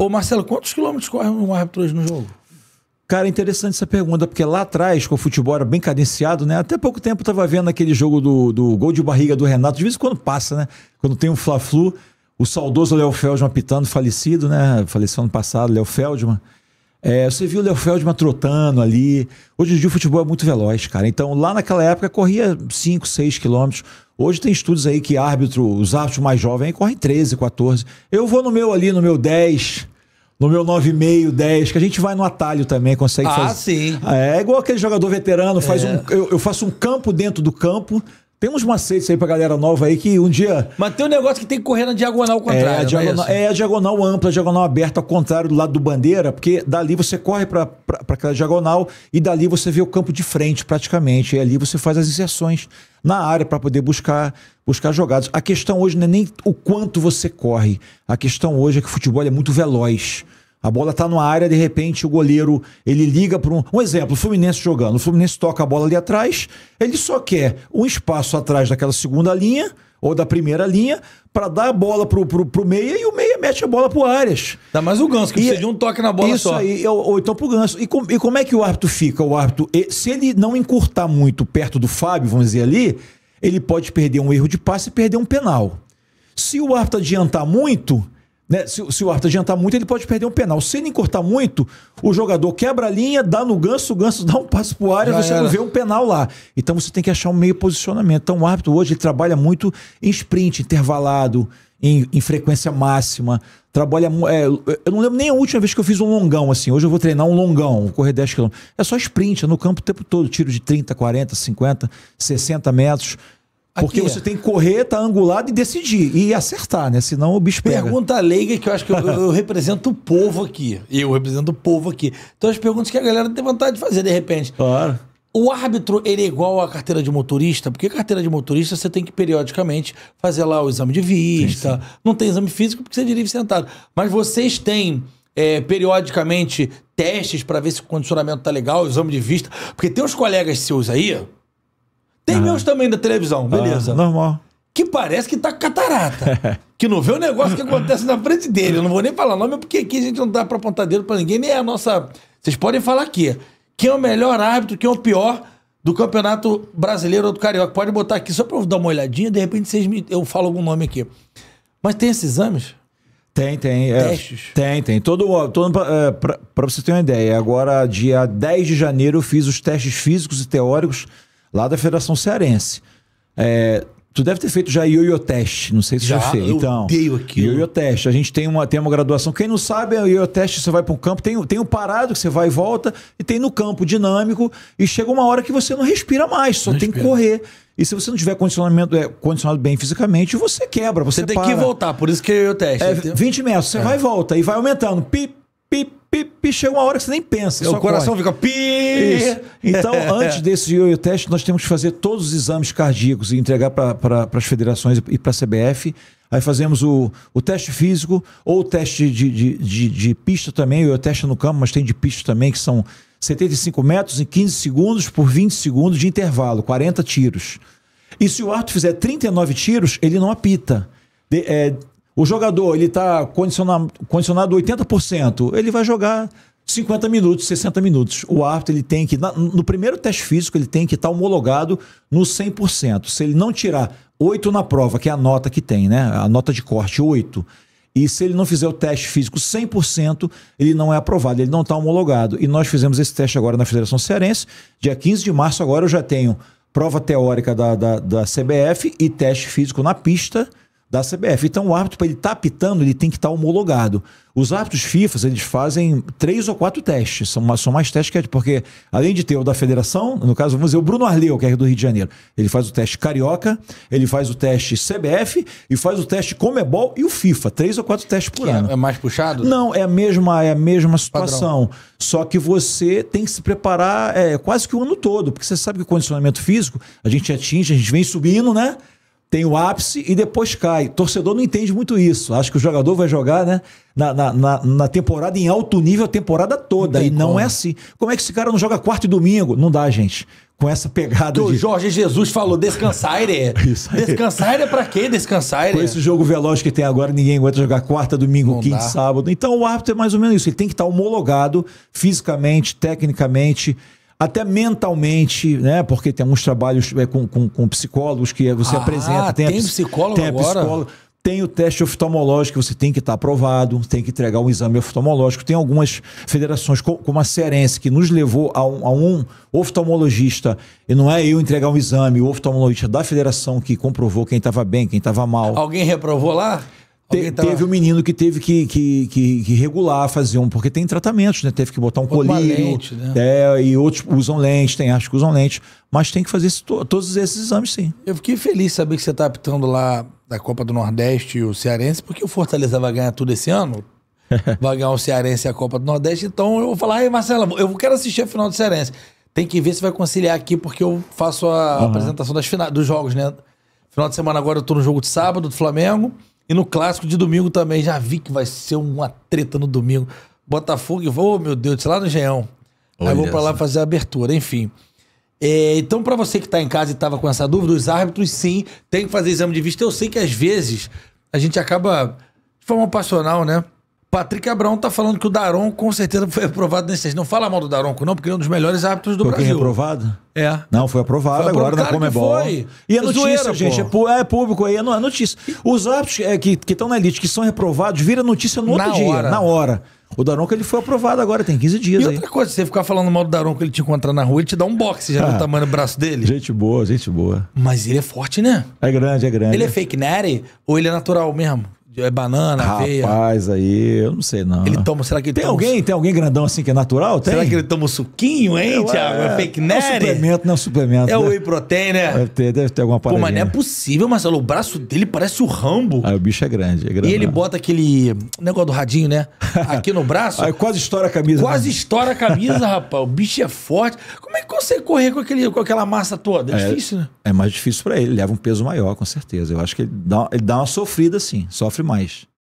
Ô Marcelo, quantos quilômetros corre um árbitro hoje no jogo? Cara, interessante essa pergunta, porque lá atrás, com o futebol era bem cadenciado, né? Até pouco tempo eu tava vendo aquele jogo do, do gol de barriga do Renato, de vez em quando passa, né? Quando tem um Fla-Flu, o saudoso Léo Feldman pitando, falecido, né? Faleceu ano passado, Léo Feldman. É, você viu o Léo Feldman trotando ali. Hoje em dia o futebol é muito veloz, cara. Então, lá naquela época corria 5, 6 quilômetros. Hoje tem estudos aí que árbitro, os árbitros mais jovens correm 13, 14. Eu vou no meu ali, no meu 10, no meu 9,5, 10, que a gente vai no atalho também, consegue ah, fazer. Ah, sim. É igual aquele jogador veterano, faz é. um, eu, eu faço um campo dentro do campo, temos uma macetes aí pra galera nova aí que um dia. Mas tem um negócio que tem que correr na diagonal contrária. É a é diagonal, é, é a diagonal ampla, a diagonal aberta, ao contrário do lado do bandeira, porque dali você corre pra, pra, pra aquela diagonal e dali você vê o campo de frente praticamente. E ali você faz as inserções na área para poder buscar, buscar jogadas. A questão hoje não é nem o quanto você corre. A questão hoje é que o futebol é muito veloz. A bola tá numa área, de repente o goleiro, ele liga para um, um exemplo, o Fluminense jogando, o Fluminense toca a bola ali atrás, ele só quer um espaço atrás daquela segunda linha ou da primeira linha para dar a bola pro, pro, pro meia e o meia mete a bola pro Arias. Dá mais o Ganso, que e, precisa de um toque na bola isso só. Aí, ou, ou então pro Ganso. E, com, e como é que o árbitro fica? O árbitro, se ele não encurtar muito perto do Fábio, vamos dizer ali, ele pode perder um erro de passe e perder um penal. Se o árbitro adiantar muito, né? Se, se, o Arthur adiantar muito, ele pode perder um penal. Se ele encurtar muito, o jogador quebra a linha, dá no ganso, o ganso dá um passo pro área, Já você era. não vê um penal lá. Então você tem que achar um meio posicionamento. Então o árbitro hoje ele trabalha muito em sprint, intervalado, em, em frequência máxima. Trabalha. É, eu não lembro nem a última vez que eu fiz um longão assim. Hoje eu vou treinar um longão, correr 10 km. É só sprint, é no campo o tempo todo, tiro de 30, 40, 50, 60 metros. Porque você tem que correr, tá angulado e decidir. E acertar, né? Senão o bicho pega. Pergunta leiga que eu acho que eu, eu, represento o povo aqui. Eu represento o povo aqui. Então as perguntas que a galera tem vontade de fazer, de repente. Claro. O árbitro, ele é igual à carteira de motorista? Porque carteira de motorista você tem que periodicamente fazer lá o exame de vista. Sim, sim. Não tem exame físico porque você dirige sentado. Mas vocês têm é, periodicamente testes para ver se o condicionamento tá legal, exame de vista. Porque tem os colegas seus aí tem meus também da televisão, ah, beleza. Ah, normal. Que parece que tá catarata. que não vê o negócio que acontece na frente dele. Eu não vou nem falar nome, porque aqui a gente não dá pra apontar dedo pra ninguém, nem é a nossa. Vocês podem falar aqui. Quem é o melhor árbitro, quem é o pior do Campeonato Brasileiro ou do Carioca? Pode botar aqui só pra eu dar uma olhadinha, de repente vocês me... eu falo algum nome aqui. Mas tem esses exames? Tem, tem. É. Testes? É, tem, tem. Todo, todo é, pra, pra você ter uma ideia, agora, dia 10 de janeiro, eu fiz os testes físicos e teóricos lá da Federação Cearense. É, tu deve ter feito já ioiô teste, não sei se já, já fez. Eu então, odeio aquilo. Ioiô teste. A gente tem uma, tem uma graduação. Quem não sabe, é ioiô teste, você vai para um campo, tem, tem um parado que você vai e volta, e tem no campo dinâmico, e chega uma hora que você não respira mais, só não tem respira. que correr. E se você não tiver condicionamento, é, condicionado bem fisicamente, você quebra, você, você tem para. que voltar, por isso que eu é teste. É, 20 metros, você é. vai e volta, e vai aumentando. Pip, pi, pi, chega uma hora que você nem pensa. o coração corre. fica pi. Isso. Então, antes desse eu teste, nós temos que fazer todos os exames cardíacos e entregar para pra, as federações e para a CBF. Aí fazemos o, o teste físico ou o teste de, de, de, de pista também. O teste no campo, mas tem de pista também, que são 75 metros em 15 segundos por 20 segundos de intervalo, 40 tiros. E se o Arthur fizer 39 tiros, ele não apita. De, é, o jogador, ele está condicionado, condicionado 80%, ele vai jogar 50 minutos, 60 minutos. O árbitro, ele tem que, no primeiro teste físico, ele tem que estar tá homologado no 100%. Se ele não tirar 8 na prova, que é a nota que tem, né? A nota de corte, 8. E se ele não fizer o teste físico 100%, ele não é aprovado, ele não está homologado. E nós fizemos esse teste agora na Federação Cearense. Dia 15 de março, agora eu já tenho prova teórica da, da, da CBF e teste físico na pista da CBF. Então o árbitro, para ele estar tá apitando, ele tem que estar tá homologado. Os árbitros FIFA, eles fazem três ou quatro testes, são, são mais testes que é, porque além de ter o da federação, no caso, vamos dizer, o Bruno Arleu, que é do Rio de Janeiro, ele faz o teste Carioca, ele faz o teste CBF e faz o teste Comebol e o FIFA, três ou quatro testes por que é- ano. É, é mais puxado? Não, é a mesma, é a mesma situação, Padrão. só que você tem que se preparar é, quase que o ano todo, porque você sabe que o condicionamento físico, a gente atinge, a gente vem subindo, né? tem o ápice e depois cai. O torcedor não entende muito isso. Acho que o jogador vai jogar né, na, na, na temporada em alto nível a temporada toda. Não e não como. é assim. Como é que esse cara não joga quarto e domingo? Não dá, gente. Com essa pegada. Que de... o Jorge Jesus falou: descansar isso Descansar Descansaire é pra quê? Descansaire. Com esse jogo veloz que tem agora, ninguém aguenta jogar quarta, domingo, não quinta, dá. sábado. Então o árbitro é mais ou menos isso. Ele tem que estar homologado fisicamente, tecnicamente até mentalmente, né? Porque tem alguns trabalhos é, com, com, com, psicólogos que você ah, apresenta. Tem, tem a, psicólogo tem agora? Psicólogo, tem o teste oftalmológico, você tem que estar tá aprovado, tem que entregar um exame oftalmológico. Tem algumas federações, como a Cerense, que nos levou a um, a um oftalmologista, e não é eu entregar um exame, o oftalmologista da federação que comprovou quem estava bem, quem estava mal. Alguém reprovou lá? Te, tá Teve um menino que teve que, que, que, que, regular, fazer um. Porque tem tratamentos, né? Teve que botar um Ou colírio. Lente, né? é, e outros usam lente, tem acho que usam lente. Mas tem que fazer esse, todos esses exames, sim. Eu fiquei feliz saber que você está apitando lá da Copa do Nordeste e o Cearense, porque o Fortaleza vai ganhar tudo esse ano. vai ganhar o Cearense e a Copa do Nordeste. Então eu vou falar, aí Marcelo eu quero assistir a final do Cearense. Tem que ver se vai conciliar aqui, porque eu faço a uhum. apresentação das dos jogos, né? Final de semana agora eu tô no jogo de sábado do Flamengo. E no clássico de domingo também, já vi que vai ser uma treta no domingo. Botafogo e vou, oh, meu Deus, lá no Geão. Aí vou para lá fazer a abertura, enfim. É, então, para você que está em casa e estava com essa dúvida, os árbitros sim, tem que fazer exame de vista. Eu sei que às vezes a gente acaba de forma passional, né? Patrick Abrão tá falando que o Daron com certeza foi aprovado nesse Não fala mal do Daronco, não, porque ele é um dos melhores árbitros do foi é Brasil. Foi aprovado? É. Não, foi aprovado, foi aprovado agora na Comebol. Foi. E é notícia, Zoeira, gente. É, é, público aí, é, não, é notícia. Os árbitros é, que estão na elite, que são reprovados, vira notícia no outro na dia, hora. na hora. O Daronco ele foi aprovado agora, tem 15 dias. E aí. outra coisa, você ficar falando mal do Daronco, ele te encontrar na rua, ele te dá um boxe já ah, no tamanho do braço dele. Gente boa, gente boa. Mas ele é forte, né? É grande, é grande. Ele é fake nerd ou ele é natural mesmo? É banana, Rapaz, aveia. aí, eu não sei não. Ele toma, será que ele Tem toma alguém, tem alguém grandão assim que é natural? Tem? Será que ele toma um suquinho, hein, Thiago? É, é fake nerd? É um suplemento, não é um suplemento. É né? o whey protein, né? Deve ter, deve ter alguma parada. Pô, mas não é possível, Marcelo. O braço dele parece o Rambo. Aí ah, o bicho é grande, é grande. E ele bota aquele negócio é do radinho, né? Aqui no braço. aí quase estoura a camisa. Quase né? estoura a camisa, rapaz. O bicho é forte. Como é consegue correr com, aquele, com aquela massa toda. É, é difícil, né? É mais difícil para ele, ele leva um peso maior, com certeza. Eu acho que ele dá, ele dá uma sofrida, sim, sofre mais.